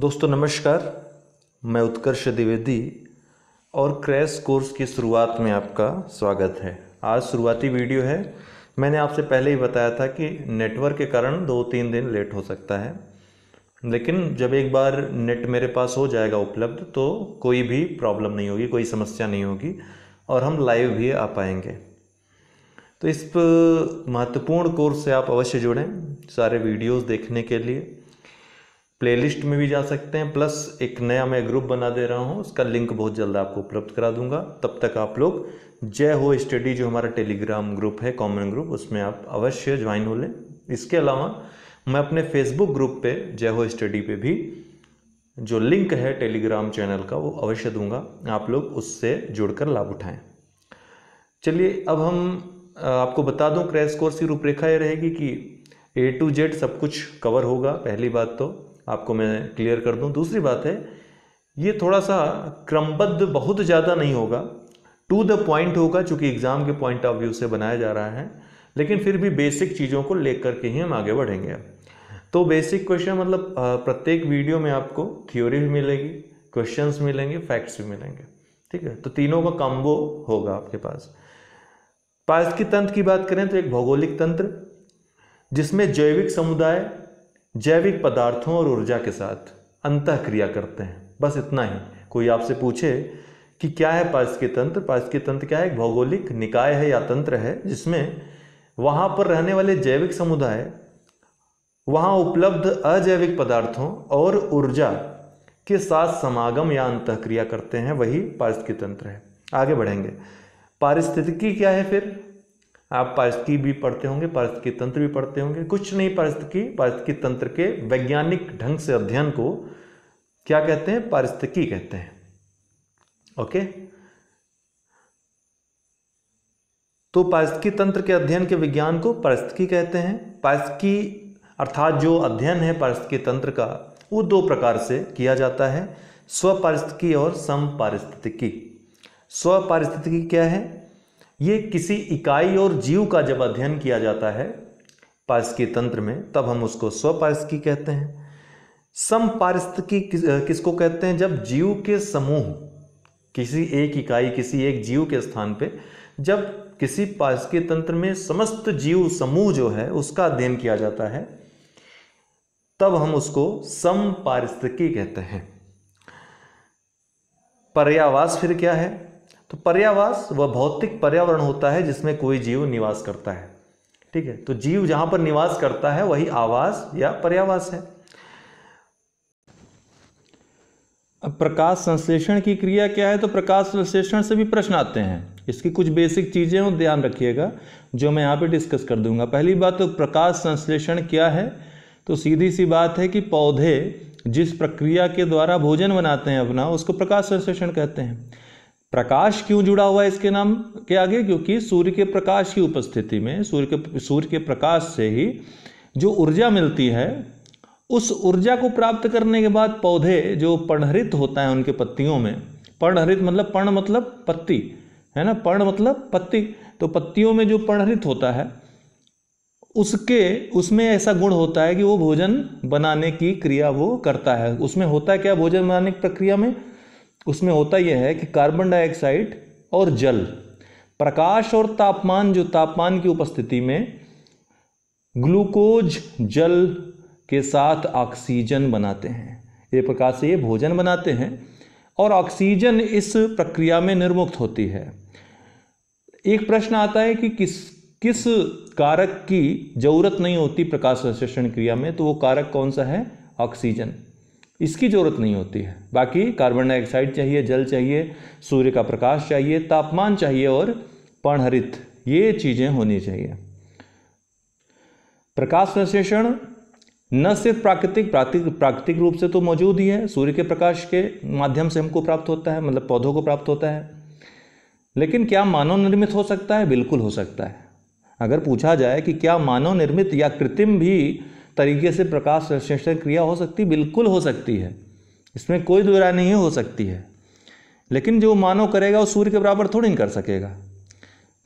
दोस्तों नमस्कार मैं उत्कर्ष द्विवेदी और क्रैश कोर्स की शुरुआत में आपका स्वागत है आज शुरुआती वीडियो है मैंने आपसे पहले ही बताया था कि नेटवर्क के कारण दो तीन दिन लेट हो सकता है लेकिन जब एक बार नेट मेरे पास हो जाएगा उपलब्ध तो कोई भी प्रॉब्लम नहीं होगी कोई समस्या नहीं होगी और हम लाइव भी आ पाएंगे तो इस महत्वपूर्ण कोर्स से आप अवश्य जुड़ें सारे वीडियोस देखने के लिए प्लेलिस्ट में भी जा सकते हैं प्लस एक नया मैं ग्रुप बना दे रहा हूँ उसका लिंक बहुत जल्द आपको उपलब्ध करा दूंगा तब तक आप लोग जय हो स्टडी जो हमारा टेलीग्राम ग्रुप है कॉमन ग्रुप उसमें आप अवश्य ज्वाइन हो लें इसके अलावा मैं अपने फेसबुक ग्रुप पे जय हो स्टडी पे भी जो लिंक है टेलीग्राम चैनल का वो अवश्य दूंगा आप लोग उससे जुड़कर लाभ उठाएं चलिए अब हम आपको बता दूं क्रैश कोर्स की रूपरेखा ये रहेगी कि ए टू जेड सब कुछ कवर होगा पहली बात तो आपको मैं क्लियर कर दूं दूसरी बात है ये थोड़ा सा क्रमबद्ध बहुत ज़्यादा नहीं होगा टू द पॉइंट होगा चूँकि एग्ज़ाम के पॉइंट ऑफ व्यू से बनाया जा रहा है लेकिन फिर भी बेसिक चीज़ों को लेकर के ही हम आगे बढ़ेंगे तो बेसिक क्वेश्चन मतलब प्रत्येक वीडियो में आपको थ्योरी भी मिलेगी क्वेश्चंस मिलेंगे फैक्ट्स भी मिलेंगे ठीक है तो तीनों का कॉम्बो होगा आपके पास पार्थ की तंत्र की बात करें तो एक भौगोलिक तंत्र जिसमें जैविक समुदाय जैविक पदार्थों और ऊर्जा के साथ अंत क्रिया करते हैं बस इतना ही कोई आपसे पूछे कि क्या है पास्की तंत्र पास्की तंत्र क्या है एक भौगोलिक निकाय है या तंत्र है जिसमें वहाँ पर रहने वाले जैविक समुदाय वहाँ उपलब्ध अजैविक पदार्थों और ऊर्जा के साथ समागम या अंत क्रिया करते हैं वही पारिस्थितिक तंत्र है आगे बढ़ेंगे पारिस्थितिकी क्या है फिर आप पारिस्थिकी की भी पढ़ते होंगे पारिस्थ तंत्र भी पढ़ते होंगे कुछ नहीं पारिस्थिकी की तंत्र के वैज्ञानिक ढंग से अध्ययन को क्या कहते हैं पारिस्थिकी कहते हैं ओके तो पारिस्थिकी तंत्र के अध्ययन के विज्ञान को पारिस्थिकी कहते हैं पारिस्थिकी अर्थात जो अध्ययन है पारिस्थिकी तंत्र का वो दो प्रकार से किया जाता है स्वपारिस्थिकी और समपारिस्थितिकी स्वपारिस्थितिकी क्या है ये किसी इकाई और जीव का जब अध्ययन किया जाता है पारस्की तंत्र में तब हम उसको स्वपारस्की कहते हैं समपारिस्थिकी किसको कहते हैं जब जीव के समूह किसी एक इकाई किसी एक जीव के स्थान पे जब किसी पारस्की तंत्र में समस्त जीव समूह जो है उसका अध्ययन किया जाता है तब हम उसको समपारिस्थिकी कहते हैं पर्यावास फिर क्या है तो पर्यावास वह भौतिक पर्यावरण होता है जिसमें कोई जीव निवास करता है ठीक है तो जीव जहां पर निवास करता है वही आवास या पर्यावास है अब प्रकाश संश्लेषण की क्रिया क्या है तो प्रकाश संश्लेषण से भी प्रश्न आते हैं इसकी कुछ बेसिक चीज़ें ध्यान रखिएगा जो मैं यहाँ पे डिस्कस कर दूंगा पहली बात तो प्रकाश संश्लेषण क्या है तो सीधी सी बात है कि पौधे जिस प्रक्रिया के द्वारा भोजन बनाते हैं अपना उसको प्रकाश संश्लेषण कहते हैं प्रकाश क्यों जुड़ा हुआ है इसके नाम के आगे क्योंकि सूर्य के प्रकाश की उपस्थिति में सूर्य के सूर्य के प्रकाश से ही जो ऊर्जा मिलती है उस ऊर्जा को प्राप्त करने के बाद पौधे जो पणहरित होता है उनके पत्तियों में पणहरित मतलब पर्ण मतलब पत्ती है ना पर्ण मतलब पत्ती तो पत्तियों में जो पणहरित होता है उसके उसमें ऐसा गुण होता है कि वो भोजन बनाने की क्रिया वो करता है उसमें होता है क्या भोजन बनाने की प्रक्रिया में उसमें होता यह है कि कार्बन डाइऑक्साइड और जल प्रकाश और तापमान जो तापमान की उपस्थिति में ग्लूकोज जल के साथ ऑक्सीजन बनाते हैं ये प्रकार से ये भोजन बनाते हैं और ऑक्सीजन इस प्रक्रिया में निर्मुक्त होती है एक प्रश्न आता है कि किस किस कारक की जरूरत नहीं होती प्रकाश संश्लेषण क्रिया में तो वो कारक कौन सा है ऑक्सीजन इसकी ज़रूरत नहीं होती है बाकी कार्बन डाइऑक्साइड चाहिए जल चाहिए सूर्य का प्रकाश चाहिए तापमान चाहिए और पणहरित ये चीज़ें होनी चाहिए प्रकाश संश्लेषण न सिर्फ प्राकृतिक प्राकृतिक रूप से तो मौजूद ही है सूर्य के प्रकाश के माध्यम से हमको प्राप्त होता है मतलब पौधों को प्राप्त होता है लेकिन क्या मानव निर्मित हो सकता है बिल्कुल हो सकता है अगर पूछा जाए कि क्या मानव निर्मित या कृत्रिम भी तरीके से प्रकाश संश्लेषण क्रिया हो सकती बिल्कुल हो सकती है इसमें कोई दुरा नहीं हो सकती है लेकिन जो मानव करेगा वो सूर्य के बराबर थोड़ी नहीं कर सकेगा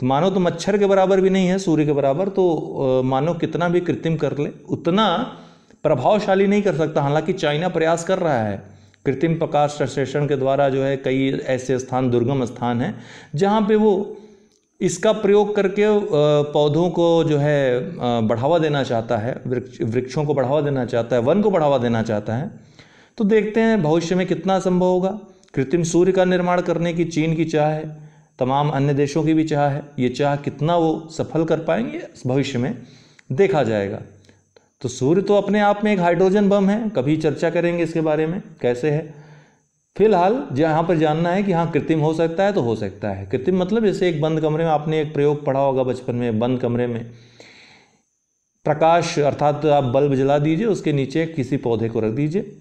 तो मानव तो मच्छर के बराबर भी नहीं है सूर्य के बराबर तो मानव कितना भी कृत्रिम कर ले उतना प्रभावशाली नहीं कर सकता हालांकि चाइना प्रयास कर रहा है कृत्रिम प्रकाश संश्लेषण के द्वारा जो है कई ऐसे स्थान दुर्गम स्थान हैं जहाँ पे वो इसका प्रयोग करके पौधों को जो है बढ़ावा देना चाहता है वृक्ष वृक्षों को बढ़ावा देना चाहता है वन को बढ़ावा देना चाहता है तो देखते हैं भविष्य में कितना संभव होगा कृत्रिम सूर्य का निर्माण करने की चीन की चाह है तमाम अन्य देशों की भी चाह है ये चाह कितना वो सफल कर पाएंगे भविष्य में देखा जाएगा तो सूर्य तो अपने आप में एक हाइड्रोजन बम है कभी चर्चा करेंगे इसके बारे में कैसे है फिलहाल यहाँ पर जानना है कि हाँ कृत्रिम हो सकता है तो हो सकता है कृत्रिम मतलब जैसे एक बंद कमरे में आपने एक प्रयोग पढ़ा होगा बचपन में बंद कमरे में प्रकाश अर्थात आप बल्ब जला दीजिए उसके नीचे किसी पौधे को रख दीजिए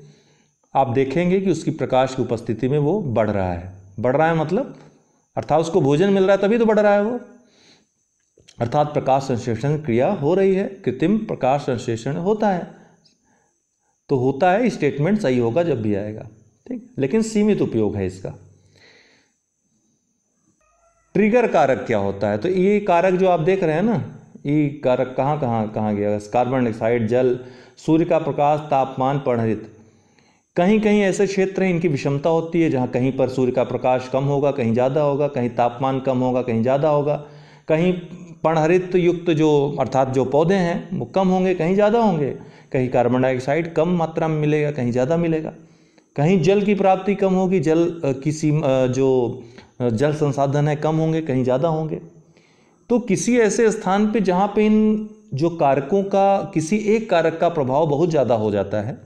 आप देखेंगे कि उसकी प्रकाश की उपस्थिति में वो बढ़ रहा है बढ़ रहा है मतलब अर्थात उसको भोजन मिल रहा है तभी तो बढ़ रहा है वो अर्थात प्रकाश संश्लेषण क्रिया हो रही है कृत्रिम प्रकाश संश्लेषण होता है तो होता है स्टेटमेंट सही होगा जब भी आएगा ठीक लेकिन सीमित उपयोग है इसका ट्रिगर कारक क्या होता है तो ये कारक जो आप देख रहे हैं ना ये कारक कहाँ कहाँ कहाँ गया कार्बन डाइऑक्साइड जल सूर्य का प्रकाश तापमान पढ़ित कहीं कहीं ऐसे क्षेत्र हैं इनकी विषमता होती है जहाँ कहीं पर सूर्य का प्रकाश कम होगा कहीं ज़्यादा होगा कहीं तापमान कम होगा कहीं ज़्यादा होगा कहीं पणहरित युक्त जो अर्थात जो पौधे हैं वो कम होंगे कहीं ज़्यादा होंगे कहीं कार्बन डाइऑक्साइड कम मात्रा में मिलेगा कहीं ज़्यादा मिलेगा कहीं जल की प्राप्ति कम होगी जल किसी जो जल संसाधन है कम होंगे कहीं ज़्यादा होंगे तो किसी ऐसे स्थान पे जहाँ पे इन जो कारकों का किसी एक कारक का प्रभाव बहुत ज़्यादा हो जाता है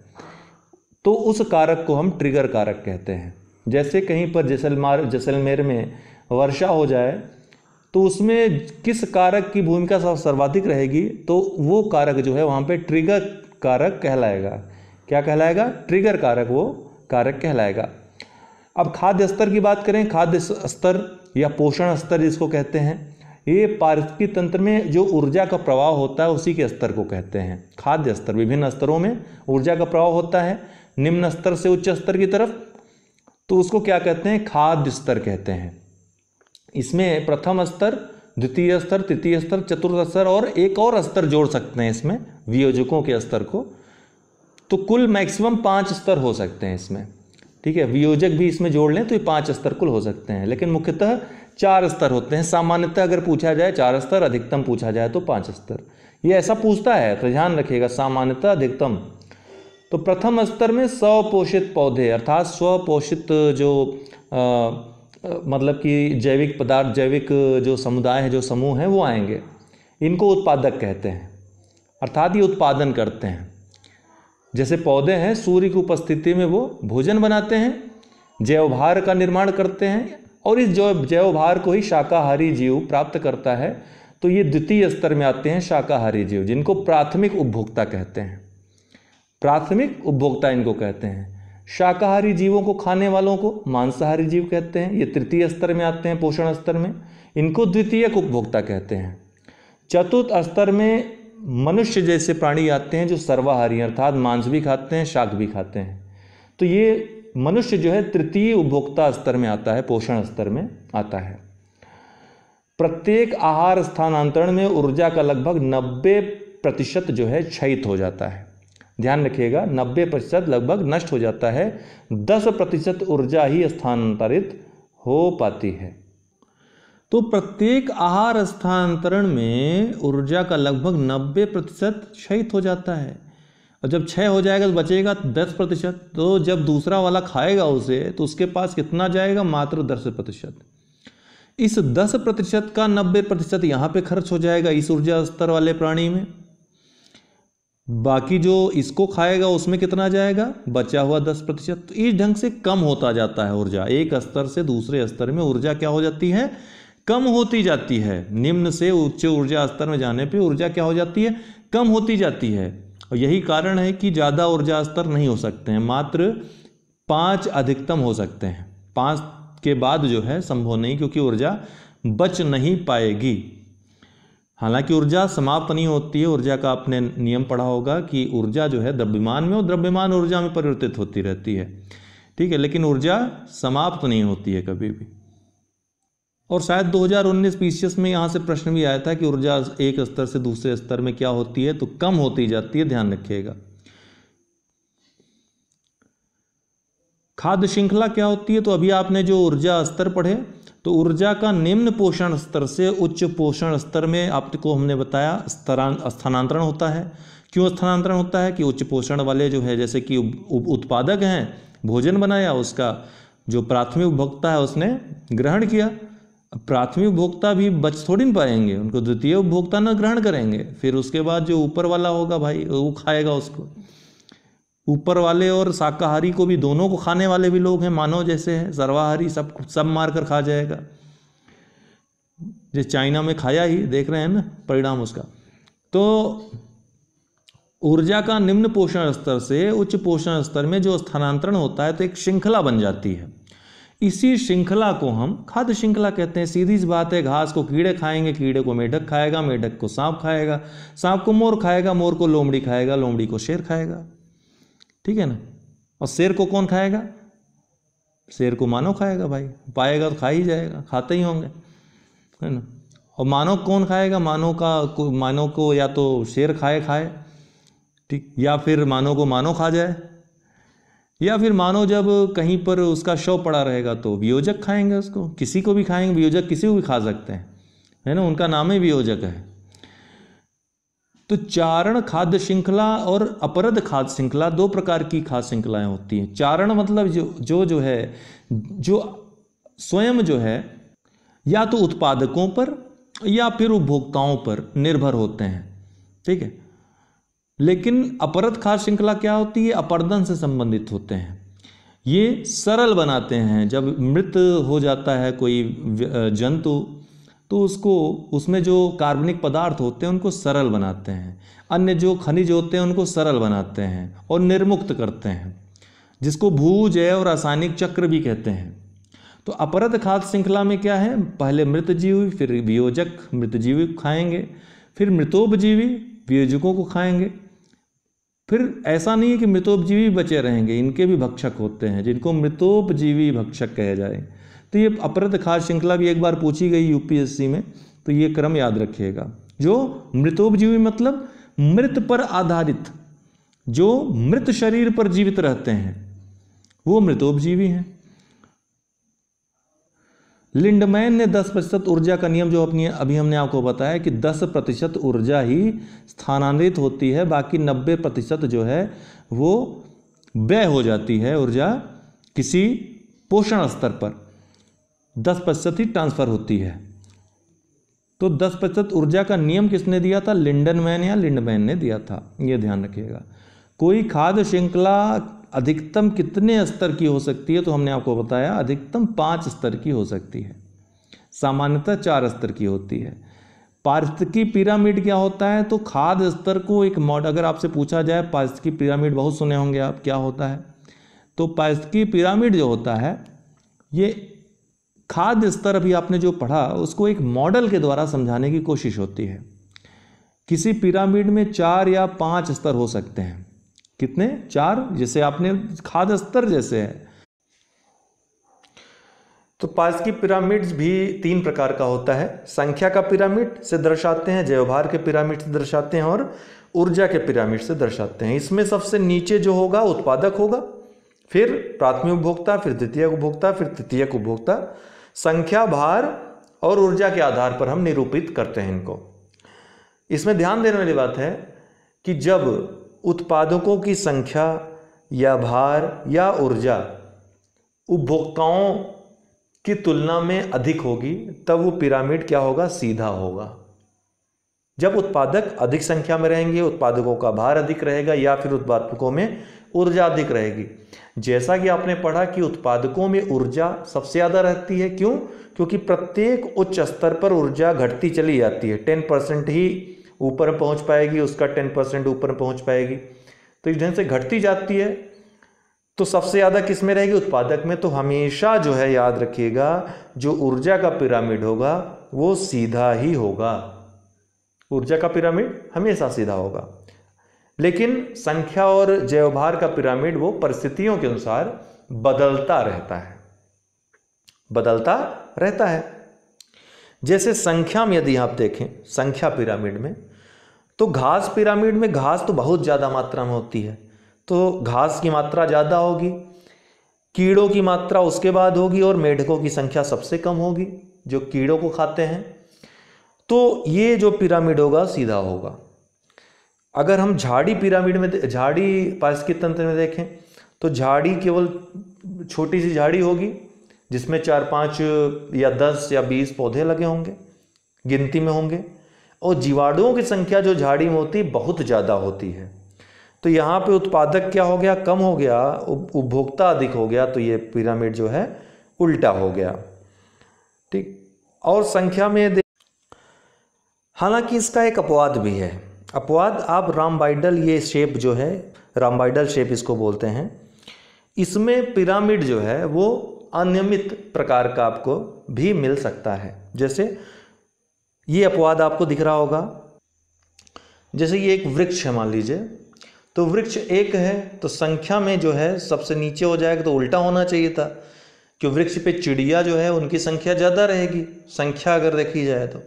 तो उस कारक को हम ट्रिगर कारक कहते हैं जैसे कहीं पर जैसलमार जैसलमेर में वर्षा हो जाए तो उसमें किस कारक की भूमिका सर्वाधिक रहेगी तो वो कारक जो है वहाँ पे ट्रिगर कारक कहलाएगा क्या कहलाएगा ट्रिगर कारक वो कारक कहलाएगा अब खाद्य स्तर की बात करें खाद्य स्तर या पोषण स्तर जिसको कहते हैं ये पारिस्थितिकी तंत्र में जो ऊर्जा का प्रवाह होता है उसी के स्तर को कहते हैं खाद्य स्तर विभिन्न स्तरों में ऊर्जा का प्रवाह होता है निम्न स्तर से उच्च स्तर की तरफ तो उसको क्या कहते हैं खाद्य स्तर कहते हैं इसमें प्रथम स्तर द्वितीय स्तर तृतीय स्तर चतुर्थ स्तर और एक और स्तर जोड़ सकते हैं इसमें वियोजकों के स्तर को तो कुल मैक्सिमम पाँच स्तर हो सकते हैं इसमें ठीक है वियोजक भी इसमें जोड़ लें तो ये पाँच स्तर कुल हो सकते हैं लेकिन मुख्यतः चार स्तर होते हैं सामान्यतः अगर पूछा जाए चार स्तर अधिकतम पूछा जाए तो पाँच स्तर ये ऐसा पूछता है तो ध्यान रखिएगा सामान्यतः अधिकतम तो प्रथम स्तर में स्वपोषित पौधे अर्थात स्वपोषित जो आ, आ, मतलब कि जैविक पदार्थ जैविक जो समुदाय है जो समूह हैं वो आएंगे इनको उत्पादक कहते हैं अर्थात ये उत्पादन करते हैं जैसे पौधे हैं सूर्य की उपस्थिति में वो भोजन बनाते हैं जैवभार का निर्माण करते हैं और इस जैव जैवभार को ही शाकाहारी जीव प्राप्त करता है तो ये द्वितीय स्तर में आते हैं शाकाहारी जीव जिनको प्राथमिक उपभोक्ता कहते हैं प्राथमिक उपभोक्ता इनको कहते हैं शाकाहारी जीवों को खाने वालों को मांसाहारी जीव कहते हैं ये तृतीय स्तर में आते हैं पोषण स्तर में इनको द्वितीयक उपभोक्ता कहते हैं चतुर्थ स्तर में मनुष्य जैसे प्राणी आते हैं जो सर्वाहारी अर्थात मांस भी खाते हैं शाक भी खाते हैं तो ये मनुष्य जो है तृतीय उपभोक्ता स्तर में आता है पोषण स्तर में आता है प्रत्येक आहार स्थानांतरण में ऊर्जा का लगभग 90 प्रतिशत जो है क्षयित हो जाता है ध्यान रखिएगा 90 प्रतिशत लगभग नष्ट हो जाता है 10 प्रतिशत ऊर्जा ही स्थानांतरित हो पाती है तो प्रत्येक आहार स्थानांतरण में ऊर्जा का लगभग 90 प्रतिशत क्षयित हो जाता है और जब क्षय हो जाएगा तो बचेगा 10 प्रतिशत तो जब दूसरा वाला खाएगा उसे तो उसके पास कितना जाएगा मात्र 10 प्रतिशत इस 10 प्रतिशत का 90 प्रतिशत यहाँ पर खर्च हो जाएगा इस ऊर्जा स्तर वाले प्राणी में बाकी जो इसको खाएगा उसमें कितना जाएगा बचा हुआ दस प्रतिशत तो इस ढंग से कम होता जाता है ऊर्जा एक स्तर से दूसरे स्तर में ऊर्जा क्या हो जाती है कम होती जाती है निम्न से उच्च ऊर्जा स्तर में जाने पर ऊर्जा क्या हो जाती है कम होती जाती है और यही कारण है कि ज़्यादा ऊर्जा स्तर नहीं हो सकते हैं मात्र पाँच अधिकतम हो सकते हैं पाँच के बाद जो है संभव नहीं क्योंकि ऊर्जा बच नहीं पाएगी हालांकि ऊर्जा समाप्त नहीं होती है ऊर्जा का आपने नियम पढ़ा होगा कि ऊर्जा जो है द्रव्यमान में और द्रव्यमान ऊर्जा में परिवर्तित होती रहती है ठीक है लेकिन ऊर्जा समाप्त नहीं होती है कभी भी और शायद 2019 पीसीएस में यहाँ से प्रश्न भी आया था कि ऊर्जा एक स्तर से दूसरे स्तर में क्या होती है तो कम होती जाती है ध्यान रखिएगा खाद्य श्रृंखला क्या होती है तो अभी आपने जो ऊर्जा स्तर पढ़े तो ऊर्जा का निम्न पोषण स्तर से उच्च पोषण स्तर में आपको हमने बताया स्थानांतरण होता है क्यों स्थानांतरण होता है कि उच्च पोषण वाले जो है जैसे कि उत्पादक हैं भोजन बनाया उसका जो प्राथमिक उपभोक्ता है उसने ग्रहण किया प्राथमिक उपभोक्ता भी बच थोड़ी ना पाएंगे उनको द्वितीय उपभोक्ता ना ग्रहण करेंगे फिर उसके बाद जो ऊपर वाला होगा भाई वो खाएगा उसको ऊपर वाले और शाकाहारी को भी दोनों को खाने वाले भी लोग हैं मानव जैसे हैं सर्वाहारी सब सब मार कर खा जाएगा जो चाइना में खाया ही देख रहे हैं ना परिणाम उसका तो ऊर्जा का निम्न पोषण स्तर से उच्च पोषण स्तर में जो स्थानांतरण होता है तो एक श्रृंखला बन जाती है इसी श्रृंखला को हम खाद्य श्रृंखला कहते हैं सीधी सी बात है घास को कीड़े खाएंगे कीड़े को मेढक खाएगा मेढक को सांप खाएगा सांप को मोर खाएगा मोर को लोमड़ी खाएगा लोमड़ी को शेर खाएगा ठीक है ना और शेर को कौन खाएगा शेर को मानव खाएगा भाई पाएगा तो खा ही जाएगा खाते ही होंगे है ना और मानव कौन खाएगा मानव का मानव को या तो शेर खाए खाए ठीक या फिर मानव को मानव खा जाए या फिर मानो जब कहीं पर उसका शव पड़ा रहेगा तो वियोजक खाएंगे उसको किसी को भी खाएंगे वियोजक किसी को भी खा सकते हैं है ना उनका नाम ही वियोजक है तो चारण खाद्य श्रृंखला और अपरद खाद्य श्रृंखला दो प्रकार की खाद्य श्रृंखलाएं होती हैं चारण मतलब जो जो जो है जो स्वयं जो है या तो उत्पादकों पर या फिर उपभोक्ताओं पर निर्भर होते हैं ठीक है लेकिन अपरत खाद्य श्रृंखला क्या होती है अपर्दन से संबंधित होते हैं ये सरल बनाते हैं जब मृत हो जाता है कोई जंतु तो उसको उसमें जो कार्बनिक पदार्थ होते हैं उनको सरल बनाते हैं अन्य जो खनिज होते हैं उनको सरल बनाते हैं और निर्मुक्त करते हैं जिसको है और रासायनिक चक्र भी कहते हैं तो अपरत खाद्य श्रृंखला में क्या है पहले मृत जीवी फिर वियोजक मृतजीवी खाएंगे फिर मृतोपजीवी वियोजकों को खाएंगे फिर ऐसा नहीं है कि मृतोपजीवी बचे रहेंगे इनके भी भक्षक होते हैं जिनको मृतोपजीवी भक्षक कहे जाए तो ये अपरत खास श्रृंखला भी एक बार पूछी गई यूपीएससी में तो ये क्रम याद रखिएगा जो मृतोपजीवी मतलब मृत पर आधारित जो मृत शरीर पर जीवित रहते हैं वो मृतोपजीवी हैं लिंडमैन ने 10 प्रतिशत ऊर्जा का नियम जो अपनी अभी हमने आपको बताया कि 10 प्रतिशत ऊर्जा ही स्थानांतरित होती है बाकी 90 प्रतिशत जो है वो व्यय हो जाती है ऊर्जा किसी पोषण स्तर पर 10 प्रतिशत ही ट्रांसफर होती है तो 10 प्रतिशत ऊर्जा का नियम किसने दिया था लिंडनमैन या लिंडमैन ने दिया था ये ध्यान रखिएगा कोई खाद्य श्रृंखला अधिकतम कितने स्तर की हो सकती है तो हमने आपको बताया अधिकतम पाँच स्तर की हो सकती है सामान्यतः चार स्तर की होती है पारिस्थिकी पिरामिड क्या होता है तो खाद स्तर को एक मॉड अगर आपसे पूछा जाए पारिस्थिकी पिरामिड बहुत सुने होंगे आप क्या होता है तो पारिस्थिकी पिरामिड जो होता है ये खाद्य स्तर अभी आपने जो पढ़ा उसको एक मॉडल के द्वारा समझाने की कोशिश होती है किसी पिरामिड में चार या पांच स्तर हो सकते हैं कितने चार जैसे आपने खाद स्तर जैसे हैं तो पास की पिरामिड्स भी तीन प्रकार का होता है संख्या का पिरामिड से दर्शाते हैं जयभार के पिरामिड से दर्शाते हैं और ऊर्जा के पिरामिड से दर्शाते हैं इसमें सबसे नीचे जो होगा उत्पादक होगा फिर प्राथमिक उपभोक्ता फिर द्वितीय उपभोक्ता फिर तृतीय उपभोक्ता संख्या भार और ऊर्जा के आधार पर हम निरूपित करते हैं इनको इसमें ध्यान देने वाली बात है कि जब उत्पादकों की संख्या या भार या ऊर्जा उपभोक्ताओं की तुलना में अधिक होगी तब वो पिरामिड क्या होगा सीधा होगा जब उत्पादक अधिक संख्या में रहेंगे उत्पादकों का भार अधिक रहेगा या फिर उत्पादकों में ऊर्जा अधिक रहेगी जैसा कि आपने पढ़ा कि उत्पादकों में ऊर्जा सबसे ज़्यादा रहती है क्यों क्योंकि प्रत्येक उच्च स्तर पर ऊर्जा घटती चली जाती है टेन परसेंट ही ऊपर पहुंच पाएगी उसका टेन परसेंट ऊपर पहुंच पाएगी तो इस ढंग से घटती जाती है तो सबसे ज़्यादा किस में रहेगी उत्पादक में तो हमेशा जो है याद रखिएगा जो ऊर्जा का पिरामिड होगा वो सीधा ही होगा ऊर्जा का पिरामिड हमेशा सीधा होगा लेकिन संख्या और जयभार का पिरामिड वो परिस्थितियों के अनुसार बदलता रहता है बदलता रहता है जैसे संख्या में यदि आप देखें संख्या पिरामिड में तो घास पिरामिड में घास तो बहुत ज़्यादा मात्रा में होती है तो घास की मात्रा ज़्यादा होगी कीड़ों की मात्रा उसके बाद होगी और मेढकों की संख्या सबसे कम होगी जो कीड़ों को खाते हैं तो ये जो पिरामिड होगा सीधा होगा अगर हम झाड़ी पिरामिड में झाड़ी पारिस्थिक तंत्र में देखें तो झाड़ी केवल छोटी सी झाड़ी होगी जिसमें चार पाँच या दस या बीस पौधे लगे होंगे गिनती में होंगे और जीवाणुओं की संख्या जो झाड़ी में होती बहुत ज़्यादा होती है तो यहाँ पे उत्पादक क्या हो गया कम हो गया उपभोक्ता अधिक हो गया तो ये पिरामिड जो है उल्टा हो गया ठीक और संख्या में हालांकि इसका एक अपवाद भी है अपवाद आप रामबाइडल ये शेप जो है रामबाइडल शेप इसको बोलते हैं इसमें पिरामिड जो है वो अनियमित प्रकार का आपको भी मिल सकता है जैसे ये अपवाद आपको दिख रहा होगा जैसे ये एक वृक्ष है मान लीजिए तो वृक्ष एक है तो संख्या में जो है सबसे नीचे हो जाएगा तो उल्टा होना चाहिए था कि वृक्ष पे चिड़िया जो है उनकी संख्या ज़्यादा रहेगी संख्या अगर देखी जाए तो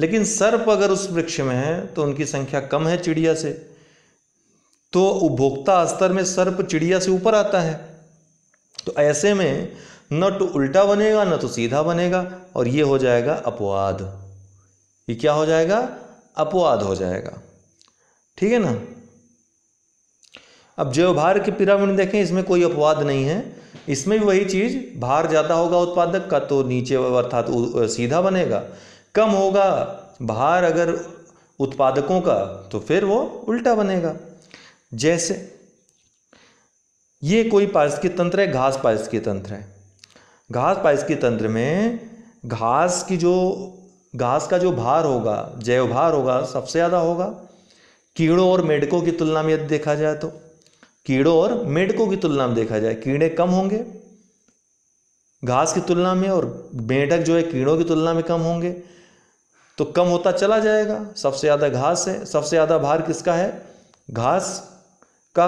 लेकिन सर्प अगर उस वृक्ष में है तो उनकी संख्या कम है चिड़िया से तो उपभोक्ता स्तर में सर्प चिड़िया से ऊपर आता है तो ऐसे में न तो उल्टा बनेगा न तो सीधा बनेगा और ये हो जाएगा अपवाद ये क्या हो जाएगा अपवाद हो जाएगा ठीक है ना अब जो भार के पिरामिड देखें इसमें कोई अपवाद नहीं है इसमें भी वही चीज़ भार ज़्यादा होगा उत्पादक का तो नीचे अर्थात सीधा बनेगा कम होगा भार अगर उत्पादकों का तो फिर वो उल्टा बनेगा जैसे ये कोई पारिस्थिकी तंत्र है घास पारिस्थिकी तंत्र है घास पारिस्थिकी तंत्र में घास की जो घास का जो भार होगा जैव भार होगा सबसे ज़्यादा होगा कीड़ों और मेढकों की तुलना में यदि देखा जाए तो कीड़ों और मेढकों की तुलना में देखा जाए कीड़े कम होंगे घास की तुलना में और मेढक जो है कीड़ों की तुलना में कम होंगे तो कम होता चला जाएगा सबसे ज़्यादा घास है सबसे ज़्यादा भार किसका है घास का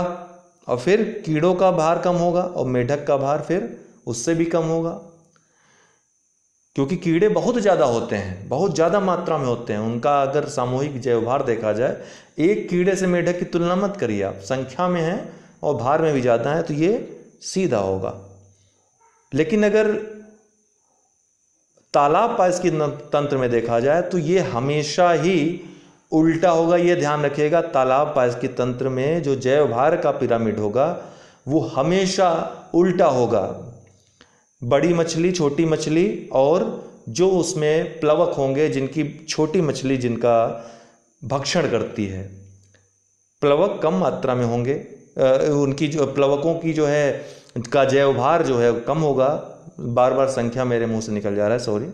और फिर कीड़ों का भार कम होगा और मेढक का भार फिर उससे भी कम होगा क्योंकि कीड़े बहुत ज़्यादा होते हैं बहुत ज़्यादा मात्रा में होते हैं उनका अगर सामूहिक व्यवहार देखा जाए एक कीड़े से मेढक की तुलना मत करिए आप संख्या में हैं और भार में भी ज़्यादा है तो ये सीधा होगा लेकिन अगर तालाब पास की तंत्र में देखा जाए तो ये हमेशा ही उल्टा होगा ये ध्यान रखिएगा तालाब पास के तंत्र में जो जैव भार का पिरामिड होगा वो हमेशा उल्टा होगा बड़ी मछली छोटी मछली और जो उसमें प्लवक होंगे जिनकी छोटी मछली जिनका भक्षण करती है प्लवक कम मात्रा में होंगे उनकी जो प्लवकों की जो है का जैव भार जो है कम होगा बार बार संख्या मेरे मुंह से निकल जा रहा है सॉरी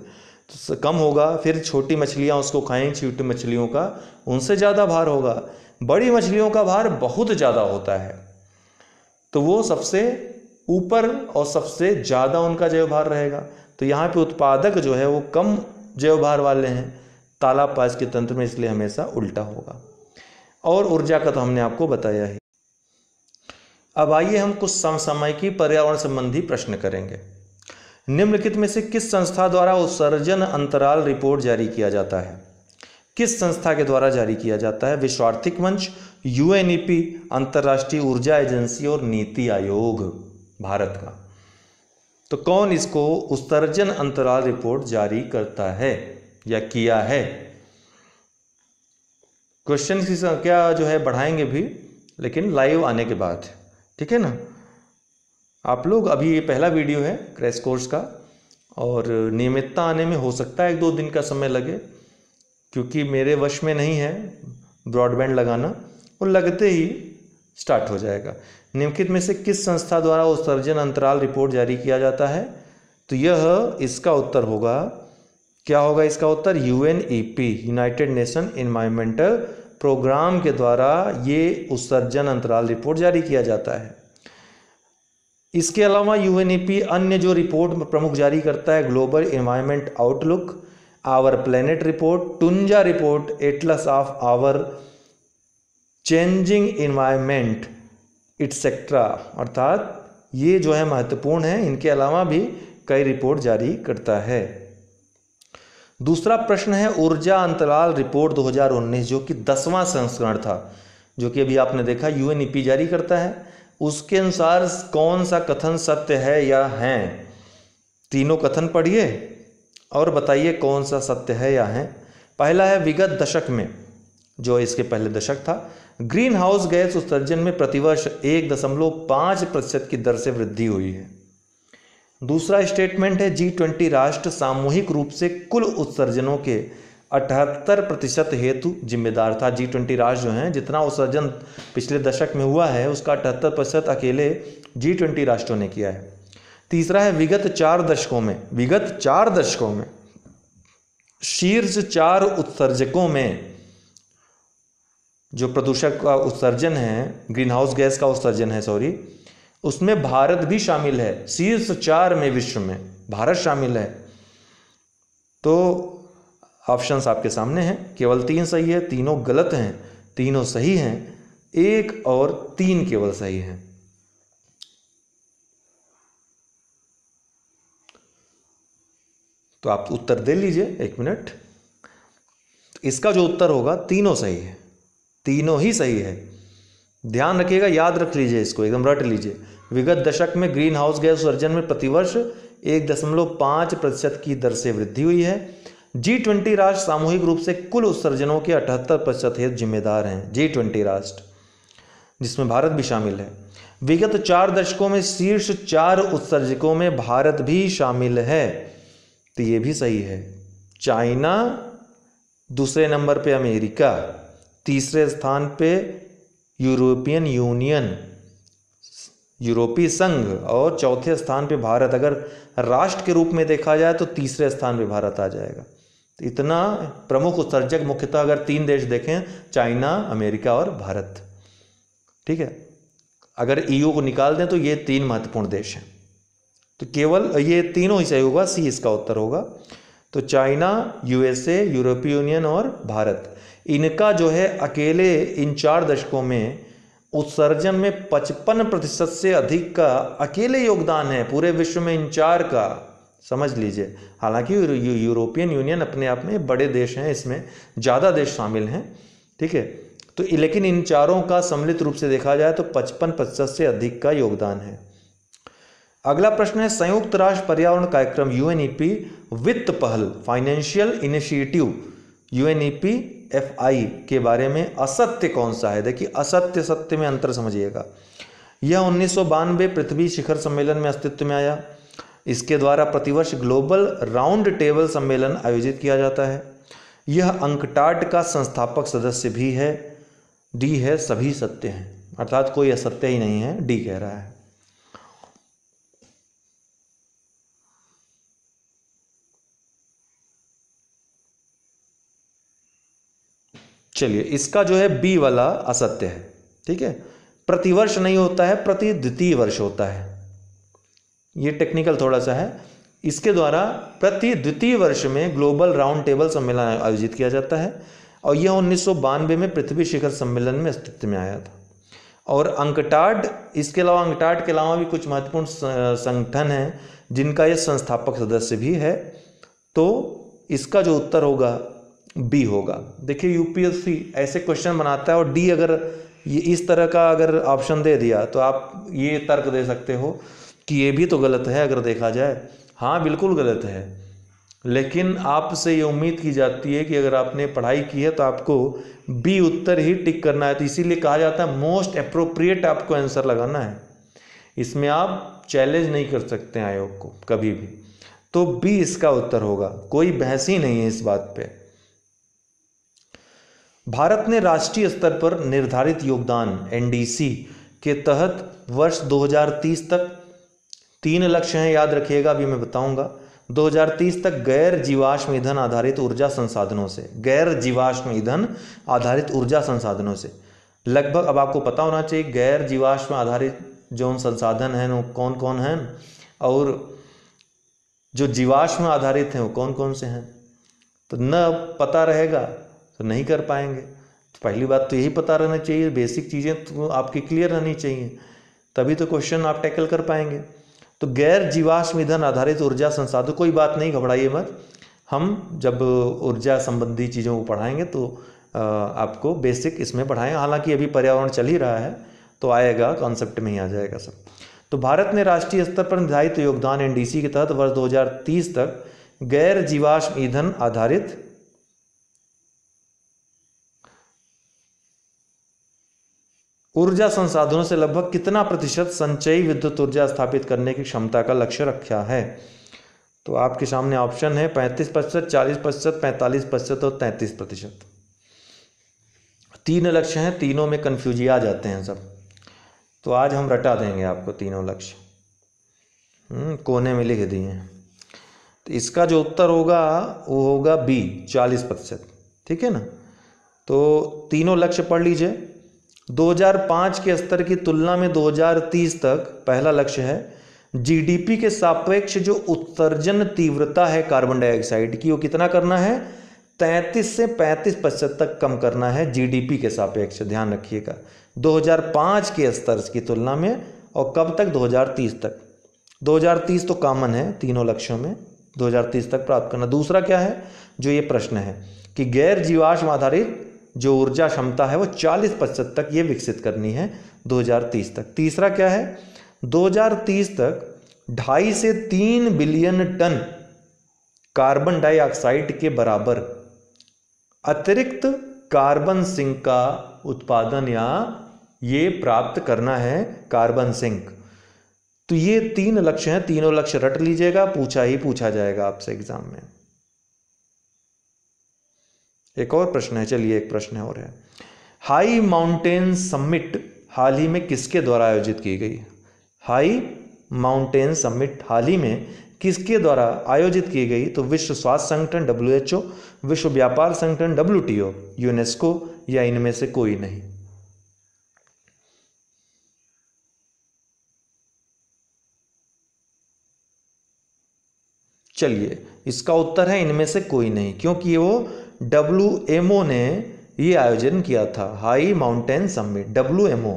तो कम होगा फिर छोटी मछलियाँ उसको खाएंगी छोटी मछलियों का उनसे ज़्यादा भार होगा बड़ी मछलियों का भार बहुत ज़्यादा होता है तो वो सबसे ऊपर और सबसे ज़्यादा उनका जैव भार रहेगा तो यहाँ पे उत्पादक जो है वो कम जैव भार वाले हैं तालाब पास के तंत्र में इसलिए हमेशा उल्टा होगा और ऊर्जा का तो हमने आपको बताया ही अब आइए हम कुछ की पर्यावरण संबंधी प्रश्न करेंगे निम्नलिखित में से किस संस्था द्वारा उत्सर्जन अंतराल रिपोर्ट जारी किया जाता है किस संस्था के द्वारा जारी किया जाता है विश्वार्थिक मंच यूएनईपी अंतर्राष्ट्रीय ऊर्जा एजेंसी और नीति आयोग भारत का तो कौन इसको उत्सर्जन अंतराल रिपोर्ट जारी करता है या किया है क्वेश्चन की संख्या जो है बढ़ाएंगे भी लेकिन लाइव आने के बाद ठीक है ना आप लोग अभी ये पहला वीडियो है क्रैश कोर्स का और नियमितता आने में हो सकता है एक दो दिन का समय लगे क्योंकि मेरे वश में नहीं है ब्रॉडबैंड लगाना वो लगते ही स्टार्ट हो जाएगा निम्नलिखित में से किस संस्था द्वारा उत्सर्जन अंतराल रिपोर्ट जारी किया जाता है तो यह इसका उत्तर होगा क्या होगा इसका उत्तर U N E P United Nation environmental programme के द्वारा ये उत्सर्जन अंतराल रिपोर्ट जारी किया जाता है इसके अलावा यू एन ई पी अन्य जो रिपोर्ट प्रमुख जारी करता है global environment outlook our planet report Tunza report atlas of our changing environment etcetera अर्थात ये जो है महत्वपूर्ण है इनके अलावा भी कई रिपोर्ट जारी करता है दूसरा प्रश्न है ऊर्जा अंतराल रिपोर्ट 2019 जो कि दसवां संस्करण था जो कि अभी आपने देखा यूएनईपी e जारी करता है उसके अनुसार कौन सा कथन सत्य है या हैं तीनों कथन पढ़िए और बताइए कौन सा सत्य है या हैं पहला है विगत दशक में जो इसके पहले दशक था ग्रीन हाउस गैस उत्सर्जन में प्रतिवर्ष एक दशमलव पाँच प्रतिशत की दर से वृद्धि हुई है दूसरा स्टेटमेंट है जी ट्वेंटी राष्ट्र सामूहिक रूप से कुल उत्सर्जनों के अठहत्तर प्रतिशत हेतु जिम्मेदार था जी ट्वेंटी राष्ट्र जो हैं जितना उत्सर्जन पिछले दशक में हुआ है उसका अठहत्तर प्रतिशत अकेले जी ट्वेंटी राष्ट्रों ने किया है तीसरा है विगत चार दशकों में विगत चार दशकों में शीर्ष चार उत्सर्जकों में जो प्रदूषक का उत्सर्जन है ग्रीन हाउस गैस का उत्सर्जन है सॉरी उसमें भारत भी शामिल है शीर्ष चार में विश्व में भारत शामिल है तो ऑप्शंस आपके सामने हैं केवल तीन सही है तीनों गलत हैं तीनों सही हैं एक और तीन केवल सही हैं तो आप उत्तर दे लीजिए एक मिनट इसका जो उत्तर होगा तीनों सही है तीनों ही सही है ध्यान रखिएगा याद रख लीजिए इसको एकदम रट लीजिए विगत दशक में ग्रीन हाउस गैस उत्सर्जन में प्रतिवर्ष एक दशमलव पाँच प्रतिशत की दर से वृद्धि हुई है जी ट्वेंटी राष्ट्र सामूहिक रूप से कुल उत्सर्जनों के अठहत्तर प्रतिशत हेतु जिम्मेदार हैं जी ट्वेंटी राष्ट्र जिसमें भारत भी शामिल है विगत चार दशकों में शीर्ष चार उत्सर्जकों में भारत भी शामिल है तो ये भी सही है चाइना दूसरे नंबर पर अमेरिका तीसरे स्थान पे यूरोपियन यूनियन यूरोपीय संघ और चौथे स्थान पे भारत अगर राष्ट्र के रूप में देखा जाए तो तीसरे स्थान पे भारत आ जाएगा तो इतना प्रमुख उत्सर्जक मुख्यतः अगर तीन देश देखें चाइना अमेरिका और भारत ठीक है अगर ईयू e को निकाल दें तो ये तीन महत्वपूर्ण देश हैं तो केवल ये तीनों ही सही होगा सी इसका उत्तर होगा तो चाइना यूएसए यूरोपीय यूनियन और भारत इनका जो है अकेले इन चार दशकों में उत्सर्जन में पचपन प्रतिशत से अधिक का अकेले योगदान है पूरे विश्व में इन चार का समझ लीजिए हालांकि यूरोपियन यूनियन अपने आप में बड़े देश हैं इसमें ज़्यादा देश शामिल हैं ठीक है तो लेकिन इन चारों का सम्मिलित रूप से देखा जाए तो पचपन प्रतिशत से अधिक का योगदान है अगला प्रश्न है संयुक्त राष्ट्र पर्यावरण कार्यक्रम यूएनईपी वित्त पहल financial initiative U N E P F I के बारे में असत्य कौन सा है देखिए असत्य सत्य में अंतर समझिएगा यह उन्नीस पृथ्वी शिखर सम्मेलन में अस्तित्व में आया इसके द्वारा प्रतिवर्ष ग्लोबल राउंड टेबल सम्मेलन आयोजित किया जाता है यह अंकटाट का संस्थापक सदस्य भी है डी है सभी सत्य हैं अर्थात कोई असत्य ही नहीं है डी कह रहा है चलिए इसका जो है बी वाला असत्य है ठीक है प्रतिवर्ष नहीं होता है प्रति द्वितीय वर्ष होता है ये टेक्निकल थोड़ा सा है इसके द्वारा प्रति द्वितीय वर्ष में ग्लोबल राउंड टेबल सम्मेलन आयोजित किया जाता है और यह उन्नीस में पृथ्वी शिखर सम्मेलन में अस्तित्व में आया था और अंकटाड इसके अलावा अंकटाड के अलावा भी कुछ महत्वपूर्ण संगठन हैं जिनका यह संस्थापक सदस्य भी है तो इसका जो उत्तर होगा बी होगा देखिए यूपीएससी ऐसे क्वेश्चन बनाता है और डी अगर ये इस तरह का अगर ऑप्शन दे दिया तो आप ये तर्क दे सकते हो कि ये भी तो गलत है अगर देखा जाए हाँ बिल्कुल गलत है लेकिन आपसे ये उम्मीद की जाती है कि अगर आपने पढ़ाई की है तो आपको बी उत्तर ही टिक करना है तो इसीलिए कहा जाता है मोस्ट अप्रोप्रिएट आपको आंसर लगाना है इसमें आप चैलेंज नहीं कर सकते आयोग को कभी भी तो बी इसका उत्तर होगा कोई बहस ही नहीं है इस बात पर भारत ने राष्ट्रीय स्तर पर निर्धारित योगदान एनडीसी के तहत वर्ष 2030 तक तीन लक्ष्य हैं याद रखिएगा अभी मैं बताऊंगा 2030 तक गैर जीवाश्म ईंधन आधारित ऊर्जा संसाधनों से गैर जीवाश्म ईंधन आधारित ऊर्जा संसाधनों से लगभग अब आपको पता होना चाहिए गैर जीवाश्म आधारित जो संसाधन हैं वो कौन कौन हैं और जो जीवाश्म आधारित हैं वो कौन कौन से हैं तो न पता रहेगा तो नहीं कर पाएंगे तो पहली बात तो यही पता रहना चाहिए बेसिक चीज़ें तो आपकी क्लियर रहनी चाहिए तभी तो क्वेश्चन आप टैकल कर पाएंगे तो गैर जीवाश्म ईंधन आधारित ऊर्जा संसाधन कोई बात नहीं घबराइए मत हम जब ऊर्जा संबंधी चीज़ों को पढ़ाएंगे तो आपको बेसिक इसमें पढ़ाएंगे हालांकि अभी पर्यावरण चल ही रहा है तो आएगा कॉन्सेप्ट में ही आ जाएगा सब तो भारत ने राष्ट्रीय स्तर पर निर्धारित योगदान एनडीसी के तहत वर्ष 2030 तक गैर जीवाश्म ईंधन आधारित ऊर्जा संसाधनों से लगभग कितना प्रतिशत संचयी विद्युत ऊर्जा स्थापित करने की क्षमता का लक्ष्य रखा है तो आपके सामने ऑप्शन है पैंतीस प्रतिशत चालीस प्रतिशत पैंतालीस प्रतिशत और तैंतीस प्रतिशत तीन लक्ष्य हैं तीनों में कन्फ्यूजी आ जाते हैं सब तो आज हम रटा देंगे आपको तीनों लक्ष्य हम्म, कोने में लिख दिए हैं तो इसका जो उत्तर होगा वो होगा बी चालीस प्रतिशत ठीक है ना तो तीनों लक्ष्य पढ़ लीजिए 2005 के स्तर की तुलना में 2030 तक पहला लक्ष्य है जीडीपी के सापेक्ष जो उत्सर्जन तीव्रता है कार्बन डाइऑक्साइड की वो कितना करना है 33 से 35 प्रतिशत तक कम करना है जीडीपी के सापेक्ष ध्यान रखिएगा 2005 के स्तर की तुलना में और कब तक 2030 तक 2030 तो कॉमन है तीनों लक्ष्यों में 2030 तक प्राप्त करना दूसरा क्या है जो ये प्रश्न है कि गैर जीवाश्म आधारित जो ऊर्जा क्षमता है वो 40 प्रतिशत तक ये विकसित करनी है 2030 तक तीसरा क्या है 2030 तक ढाई से तीन बिलियन टन कार्बन डाइऑक्साइड के बराबर अतिरिक्त कार्बन सिंक का उत्पादन या ये प्राप्त करना है कार्बन सिंक तो ये तीन लक्ष्य हैं तीनों लक्ष्य रट लीजिएगा पूछा ही पूछा जाएगा आपसे एग्जाम में एक और प्रश्न है चलिए एक प्रश्न और है हाई माउंटेन समिट हाल ही में किसके द्वारा आयोजित की गई हाई माउंटेन समिट हाल ही में किसके द्वारा आयोजित की गई तो विश्व स्वास्थ्य संगठन डब्ल्यू विश्व व्यापार संगठन डब्ल्यू यूनेस्को या इनमें से कोई नहीं चलिए इसका उत्तर है इनमें से कोई नहीं क्योंकि वो डब्ल्यू एम ओ ने ये आयोजन किया था high mountain summit W M O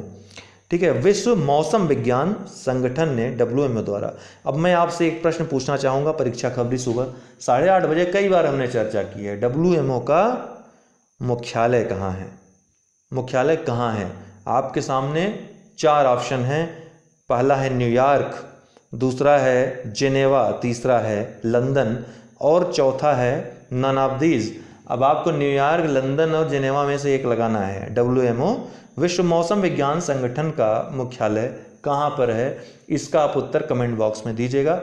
ठीक है विश्व मौसम विज्ञान संगठन ने डब्ल्यू एम ओ द्वारा अब मैं आपसे एक प्रश्न पूछना चाहूँगा परीक्षा खबरी सुबह साढ़े आठ बजे कई बार हमने चर्चा की है डब्ल्यू एम ओ का मुख्यालय कहाँ है मुख्यालय कहाँ है आपके सामने चार ऑप्शन हैं पहला है न्यूयॉर्क दूसरा है जेनेवा तीसरा है लंदन और चौथा है ननाबदीज़ अब आपको न्यूयॉर्क लंदन और जिनेवा में से एक लगाना है डब्ल्यू विश्व मौसम विज्ञान संगठन का मुख्यालय कहाँ पर है इसका आप उत्तर कमेंट बॉक्स में दीजिएगा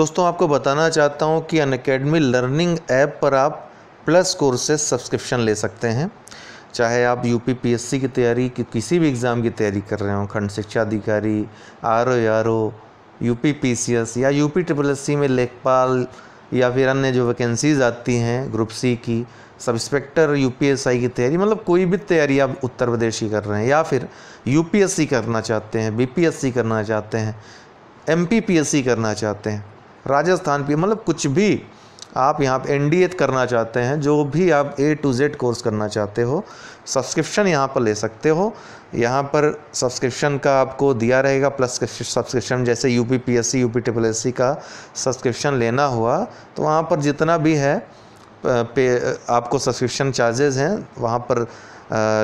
दोस्तों आपको बताना चाहता हूँ कि अनकेडमी लर्निंग ऐप पर आप प्लस कोर्सेज सब्सक्रिप्शन ले सकते हैं चाहे आप यू पी एस सी की तैयारी कि किसी भी एग्ज़ाम की तैयारी कर रहे हो खंड शिक्षा अधिकारी R O R O UP P या यूपी ट्रिपल एस सी में लेखपाल या फिर अन्य जो वैकेंसीज आती हैं ग्रुप सी की सब इंस्पेक्टर यू की तैयारी मतलब कोई भी तैयारी आप उत्तर प्रदेश की कर रहे हैं या फिर यू करना चाहते हैं बी करना चाहते हैं एम करना चाहते हैं राजस्थान पी मतलब कुछ भी आप यहाँ पर एन करना चाहते हैं जो भी आप ए टू जेड कोर्स करना चाहते हो सब्सक्रिप्शन यहाँ पर ले सकते हो यहाँ पर सब्सक्रिप्शन का आपको दिया रहेगा प्लस सब्सक्रिप्शन जैसे U P P S C U P triple S C का सब्सक्रिप्शन लेना हुआ तो वहाँ पर जितना भी है पे आपको सब्सक्रिप्शन चार्जेज़ हैं वहाँ पर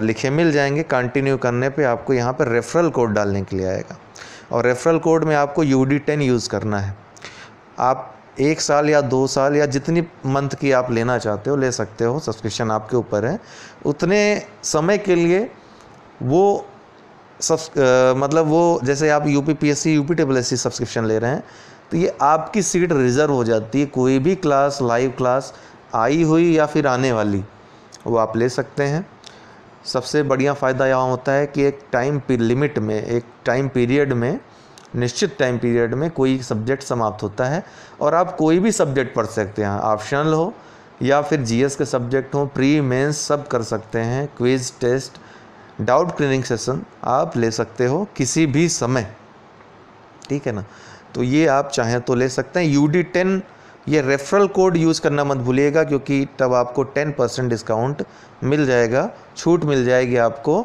लिखे मिल जाएंगे कंटिन्यू करने पे आपको यहाँ पर रेफरल कोड डालने के लिए आएगा और रेफरल कोड में आपको यू डी टेन यूज़ करना है आप एक साल या दो साल या जितनी मंथ की आप लेना चाहते हो ले सकते हो सब्सक्रिप्शन आपके ऊपर है उतने समय के लिए वो सब मतलब वो जैसे आप U P P S C U P triple S C subscription ले रहे हैं तो ये आपकी सीट रिज़र्व हो जाती है कोई भी क्लास लाइव क्लास आई हुई या फिर आने वाली वो आप ले सकते हैं सबसे बढ़िया फ़ायदा यह होता है कि एक टाइम लिमिट में एक टाइम पीरियड में निश्चित टाइम पीरियड में कोई सब्जेक्ट समाप्त होता है और आप कोई भी सब्जेक्ट पढ़ सकते हैं ऑप्शनल हो या फिर जीएस के सब्जेक्ट हो प्री मेंस सब कर सकते हैं quiz test doubt clearing session आप ले सकते हो किसी भी समय ठीक है ना तो ये आप चाहें तो ले सकते हैं यू डी टेन ये रेफरल कोड यूज़ करना मत भूलिएगा क्योंकि तब आपको टेन परसेंट डिस्काउंट मिल जाएगा छूट मिल जाएगी आपको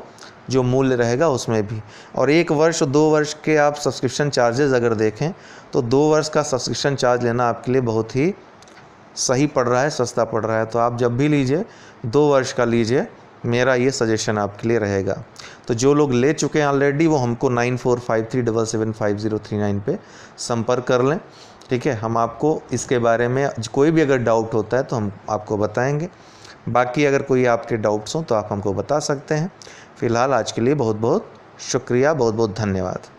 जो मूल्य रहेगा उसमें भी और एक वर्ष दो वर्ष के आप सब्सक्रिप्शन चार्जेज़ अगर देखें तो दो वर्ष का सब्सक्रिप्शन चार्ज लेना आपके लिए बहुत ही सही पड़ रहा है सस्ता पड़ रहा है तो आप जब भी लीजिए दो वर्ष का लीजिए मेरा ये सजेशन आपके लिए रहेगा तो जो लोग ले चुके हैं ऑलरेडी वो हमको nine four five three double seven five zero three nine पर संपर्क कर लें ठीक है हम आपको इसके बारे में कोई भी अगर डाउट होता है तो हम आपको बताएंगे बाकी अगर कोई आपके डाउट्स हों तो आप हमको बता सकते हैं फ़िलहाल आज के लिए बहुत बहुत शुक्रिया बहुत बहुत धन्यवाद